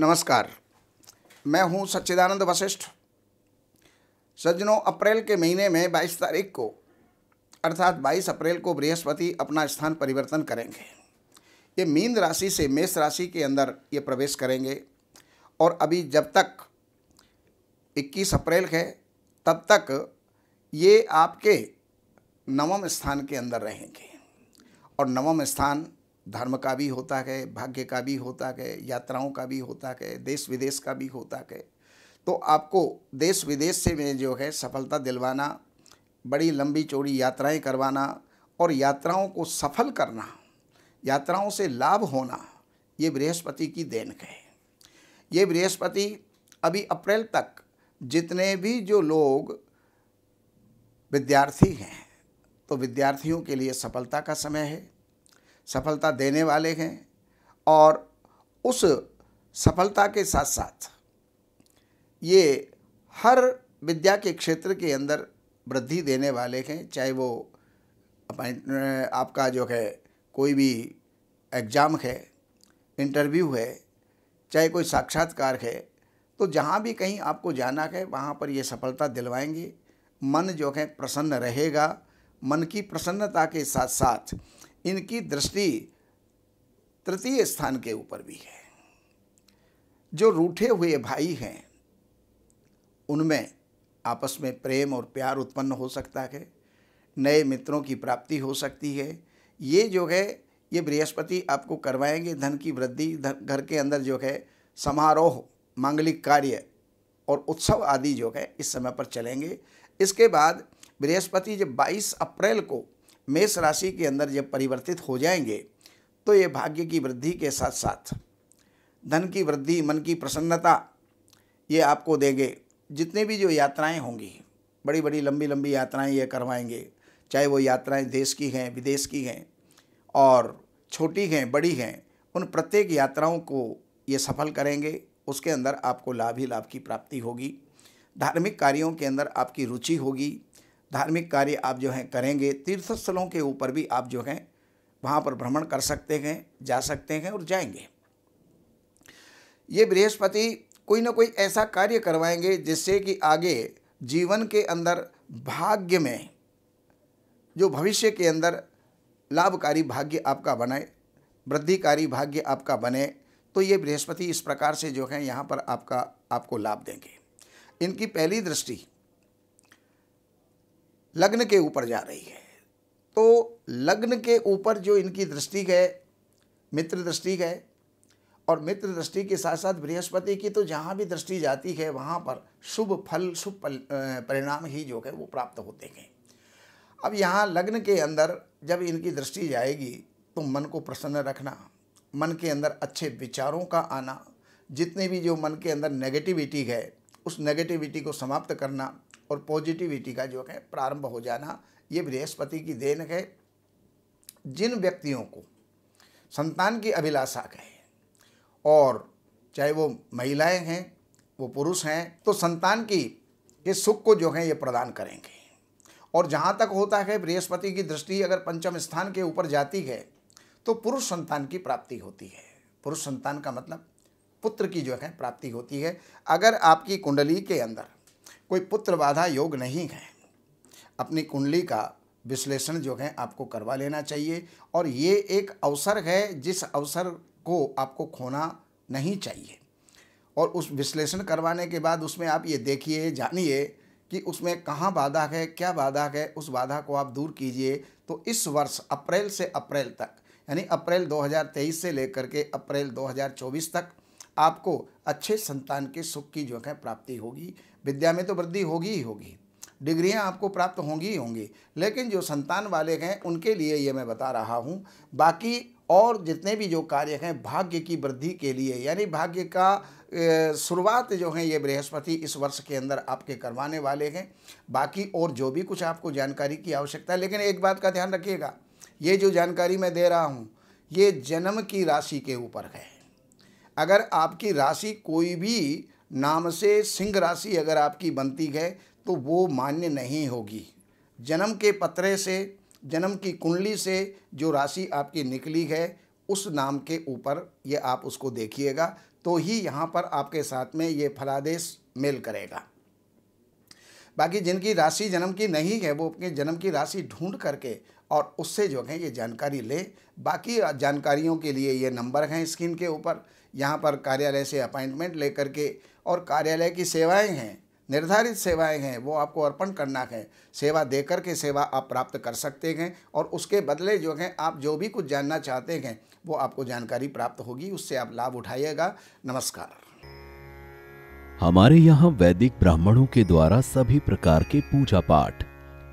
नमस्कार मैं हूं सच्चिदानंद वशिष्ठ सज्जनों अप्रैल के महीने में 22 तारीख को अर्थात 22 अप्रैल को बृहस्पति अपना स्थान परिवर्तन करेंगे ये मीन राशि से मेष राशि के अंदर ये प्रवेश करेंगे और अभी जब तक 21 अप्रैल है तब तक ये आपके नवम स्थान के अंदर रहेंगे और नवम स्थान धर्म का भी होता है भाग्य का भी होता है यात्राओं का भी होता है देश विदेश का भी होता है तो आपको देश विदेश से में जो है सफलता दिलवाना बड़ी लंबी चौड़ी यात्राएं करवाना और यात्राओं को सफल करना यात्राओं से लाभ होना ये बृहस्पति की देन है ये बृहस्पति अभी अप्रैल तक जितने भी जो लोग विद्यार्थी हैं तो विद्यार्थियों के लिए सफलता का समय है सफलता देने वाले हैं और उस सफलता के साथ साथ ये हर विद्या के क्षेत्र के अंदर वृद्धि देने वाले हैं चाहे वो अपॉइंट आपका जो है कोई भी एग्ज़ाम है इंटरव्यू है चाहे कोई साक्षात्कार है तो जहाँ भी कहीं आपको जाना है वहाँ पर ये सफलता दिलवाएंगे मन जो है प्रसन्न रहेगा मन की प्रसन्नता के साथ साथ इनकी दृष्टि तृतीय स्थान के ऊपर भी है जो रूठे हुए भाई हैं उनमें आपस में प्रेम और प्यार उत्पन्न हो सकता है नए मित्रों की प्राप्ति हो सकती है ये जो है ये बृहस्पति आपको करवाएंगे धन की वृद्धि घर के अंदर जो है समारोह मांगलिक कार्य और उत्सव आदि जो है इस समय पर चलेंगे इसके बाद बृहस्पति जब 22 अप्रैल को मेष राशि के अंदर जब परिवर्तित हो जाएंगे तो ये भाग्य की वृद्धि के साथ साथ धन की वृद्धि मन की प्रसन्नता ये आपको देंगे जितने भी जो यात्राएं होंगी बड़ी बड़ी लंबी लंबी यात्राएं ये करवाएंगे चाहे वो यात्राएं देश की हैं विदेश की हैं और छोटी हैं बड़ी हैं उन प्रत्येक यात्राओं को ये सफल करेंगे उसके अंदर आपको लाभ ही लाभ की प्राप्ति होगी धार्मिक कार्यों के अंदर आपकी रुचि होगी धार्मिक कार्य आप जो हैं करेंगे तीर्थ स्थलों के ऊपर भी आप जो हैं वहाँ पर भ्रमण कर सकते हैं जा सकते हैं और जाएंगे ये बृहस्पति कोई ना कोई ऐसा कार्य करवाएंगे जिससे कि आगे जीवन के अंदर भाग्य में जो भविष्य के अंदर लाभकारी भाग्य आपका बने वृद्धिकारी भाग्य आपका बने तो ये बृहस्पति इस प्रकार से जो है यहाँ पर आपका आपको लाभ देंगे इनकी पहली दृष्टि लग्न के ऊपर जा रही है तो लग्न के ऊपर जो इनकी दृष्टि है मित्र दृष्टि है और मित्र दृष्टि के साथ साथ बृहस्पति की तो जहाँ भी दृष्टि जाती है वहाँ पर शुभ फल शुभ परिणाम ही जो है वो प्राप्त होते हैं अब यहाँ लग्न के अंदर जब इनकी दृष्टि जाएगी तो मन को प्रसन्न रखना मन के अंदर अच्छे विचारों का आना जितने भी जो मन के अंदर नेगेटिविटी है उस नेगेटिविटी को समाप्त करना और पॉजिटिविटी का जो है प्रारंभ हो जाना ये बृहस्पति की देन है जिन व्यक्तियों को संतान की अभिलाषा है और चाहे वो महिलाएं हैं वो पुरुष हैं तो संतान की के सुख को जो है ये प्रदान करेंगे और जहाँ तक होता है बृहस्पति की दृष्टि अगर पंचम स्थान के ऊपर जाती है तो पुरुष संतान की प्राप्ति होती है पुरुष संतान का मतलब पुत्र की जो है प्राप्ति होती है अगर आपकी कुंडली के अंदर कोई पुत्र बाधा योग नहीं है अपनी कुंडली का विश्लेषण जो है आपको करवा लेना चाहिए और ये एक अवसर है जिस अवसर को आपको खोना नहीं चाहिए और उस विश्लेषण करवाने के बाद उसमें आप ये देखिए जानिए कि उसमें कहाँ बाधा है क्या बाधा है उस बाधा को आप दूर कीजिए तो इस वर्ष अप्रैल से अप्रैल तक यानी अप्रैल 2023 से लेकर के अप्रैल 2024 तक आपको अच्छे संतान के सुख की जो है प्राप्ति होगी विद्या में तो वृद्धि होगी ही होगी डिग्रियां आपको प्राप्त होंगी ही होंगी लेकिन जो संतान वाले हैं उनके लिए ये मैं बता रहा हूँ बाकी और जितने भी जो कार्य हैं भाग्य की वृद्धि के लिए यानी भाग्य का शुरुआत जो है ये बृहस्पति इस वर्ष के अंदर आपके करवाने वाले हैं बाकी और जो भी कुछ आपको जानकारी की आवश्यकता है लेकिन एक बात का ध्यान रखिएगा ये जो जानकारी मैं दे रहा हूँ ये जन्म की राशि के ऊपर है अगर आपकी राशि कोई भी नाम से सिंह राशि अगर आपकी बनती है तो वो मान्य नहीं होगी जन्म के पत्रे से जन्म की कुंडली से जो राशि आपकी निकली है उस नाम के ऊपर ये आप उसको देखिएगा तो ही यहाँ पर आपके साथ में ये फलादेश मेल करेगा बाकी जिनकी राशि जन्म की नहीं है वो अपने जन्म की राशि ढूंढ करके और उससे जो है ये जानकारी ले बाकी जानकारियों के लिए ये नंबर हैं स्क्रीन के ऊपर यहाँ पर कार्यालय से अपॉइंटमेंट लेकर के और कार्यालय की सेवाएं हैं निर्धारित सेवाएं हैं वो आपको अर्पण करना है सेवा देकर के सेवा आप प्राप्त कर सकते हैं और उसके बदले जो है आप जो भी कुछ जानना चाहते हैं वो आपको जानकारी प्राप्त होगी उससे आप लाभ उठाइएगा नमस्कार हमारे यहाँ वैदिक ब्राह्मणों के द्वारा सभी प्रकार के पूजा पाठ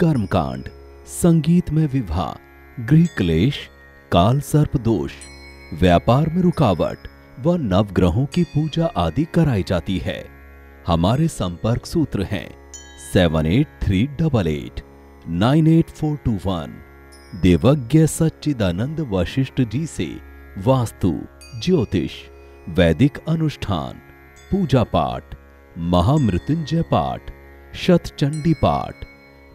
कर्मकांड संगीत में विवाह गृह क्लेश काल सर्प दोष व्यापार में रुकावट व नवग्रहों की पूजा आदि कराई जाती है हमारे संपर्क सूत्र हैं seven eight three double eight nine eight four two one देवज्ञ सच्चिदानंद वशिष्ठ जी से वास्तु ज्योतिष वैदिक अनुष्ठान पूजा पाठ महामृत्युंजय पाठ शतचंडी पाठ